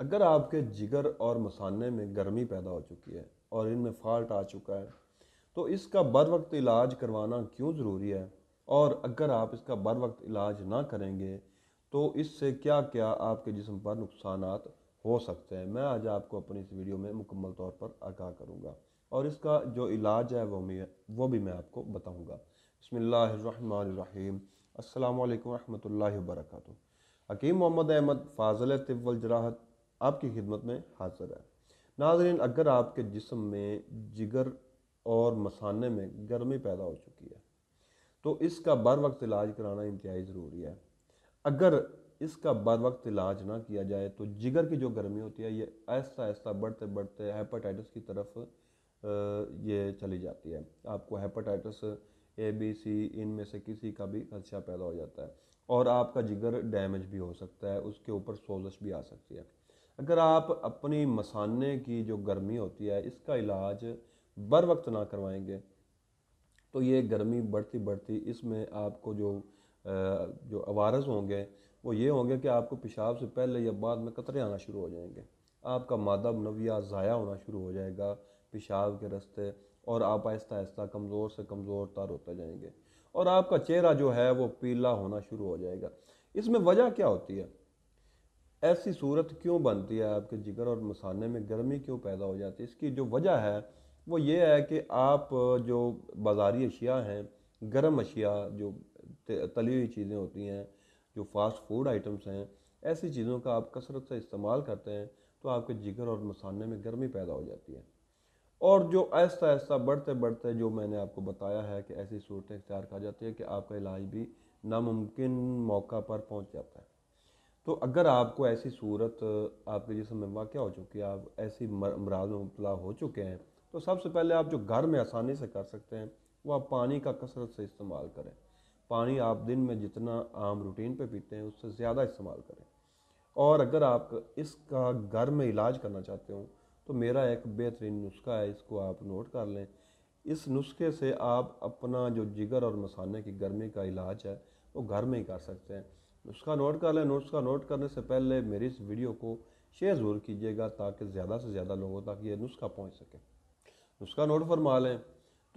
अगर आपके जिगर और मसाने में गर्मी पैदा हो चुकी है और इनमें फाल्ट आ चुका है तो इसका बर वक्त इलाज करवाना क्यों ज़रूरी है और अगर आप इसका बर वक्त इलाज ना करेंगे तो इससे क्या क्या आपके जिसम पर नुकसान हो सकते हैं मैं आज आपको अपनी इस वीडियो में मुकम्मल तौर पर आगाह करूँगा और इसका जो इलाज है वो मैं वो भी मैं आपको बताऊँगा बसमिल्लाम्स अल्लाम वरहमल हकीम मोहम्मद अहमद फ़ाज़ल तिब्बल जराहत आपकी खिदमत में हाजिर है नाजरीन अगर आपके जिसम में जिगर और मसाने में गर्मी पैदा हो चुकी है तो इसका बर वक्त इलाज कराना इंतहाई ज़रूरी है अगर इसका बर वक्त इलाज ना किया जाए तो जिगर की जो गर्मी होती है ये आहिस्ता ऐसा बढ़ते बढ़ते हेपाटाइटिस की तरफ ये चली जाती है आपको हेपाटाइटिस ए बी सी इन में से किसी का भी खदशा पैदा हो जाता है और आपका जिगर डैमेज भी हो सकता है उसके ऊपर सोजश भी आ सकती है अगर आप अपनी मसाने की जो गर्मी होती है इसका इलाज बर वक्त ना करवाएंगे तो ये गर्मी बढ़ती बढ़ती इसमें आपको जो जो आवारज होंगे वो ये होंगे कि आपको पेशाब से पहले या बाद में कतरे आना शुरू हो जाएंगे आपका मादा नविया ज़ाया होना शुरू हो जाएगा पेशाब के रस्ते और आप आहिस्ता आहिस्ता कमज़ोर से कमज़ोर तार होते जाएंगे और आपका चेहरा जो है वो पीला होना शुरू हो जाएगा इसमें वजह क्या होती है ऐसी सूरत क्यों बनती है आपके जिगर और मसाने में गर्मी क्यों पैदा हो जाती है इसकी जो वजह है वो ये है कि आप जो बाज़ारी अशिया हैं गर्म अशिया जो तली हुई चीज़ें होती हैं जो फास्ट फूड आइटम्स हैं ऐसी चीज़ों का आप कसरत से इस्तेमाल करते हैं तो आपके जिगर और मसाने में गर्मी पैदा हो जाती है और जो ऐसा ऐसा बढ़ते बढ़ते जो मैंने आपको बताया है कि ऐसी सूरतें इख्तियार कर जाती है कि आपका इलाज भी नामुमकिन मौका पर पहुंच जाता है तो अगर आपको ऐसी सूरत आपके जिसम में वाक़ हो चुकी है आप ऐसी मराज में मुबला हो चुके हैं तो सबसे पहले आप जो घर में आसानी से कर सकते हैं वो आप पानी का कसरत से इस्तेमाल करें पानी आप दिन में जितना आम रूटीन पे पीते हैं उससे ज़्यादा इस्तेमाल करें और अगर आप इसका घर में इलाज करना चाहते हो तो मेरा एक बेहतरीन नुस्खा है इसको आप नोट कर लें इस नुस्खे से आप अपना जो जिगर और मसाने की गर्मी का इलाज है वो घर में ही कर सकते हैं उसका नोट कर लें नोट्स का नोट करने से पहले मेरी इस वीडियो को शेयर ज़रूर कीजिएगा ताकि ज़्यादा से ज़्यादा लोगों तक ये नुस्खा पहुँच सके नुस्खा नोट फरमा लें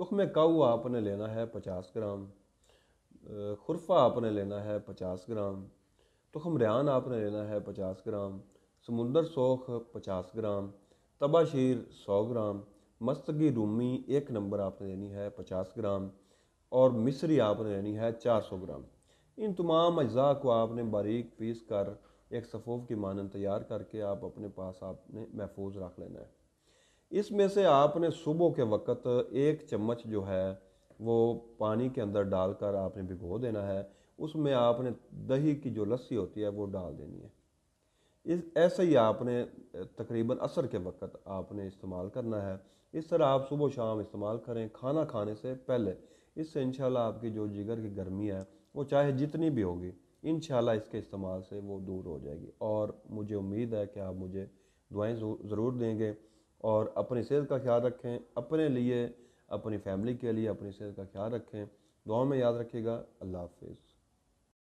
तुख में कौआ आपने लेना है पचास ग्राम खुरफा आपने लेना है पचास ग्राम तुखम रियान आपने लेना है पचास ग्राम समुंदर सोख पचास ग्राम तबाशीर सौ ग्राम मस्तगी रूमी एक नंबर आपने लेनी है पचास ग्राम और मिसरी आपने लेनी है चार सौ ग्राम इन तमाम अज्जा को आपने बारीक पीस कर एक सफ़ोव की मानन तैयार करके आप अपने पास आपने महफूज रख लेना है इसमें से आपने सुबह के वक़्त एक चम्मच जो है वो पानी के अंदर डालकर आपने भिगो देना है उसमें आपने दही की जो लस्सी होती है वो डाल देनी है इस ऐसे ही आपने तकरीबन असर के वक्त आपने इस्तेमाल करना है इस तरह आप सुबह शाम इस्तेमाल करें खाना खाने से पहले इससे इन आपकी जो जिगर की गर्मी है वो चाहे जितनी भी होगी इन इसके इस्तेमाल से वो दूर हो जाएगी और मुझे उम्मीद है कि आप मुझे दुआएं ज़रूर देंगे और अपनी सेहत का ख्याल रखें अपने लिए अपनी फैमिली के लिए अपनी सेहत का ख्याल रखें दुआ में याद रखिएगा अल्लाह हाफिज़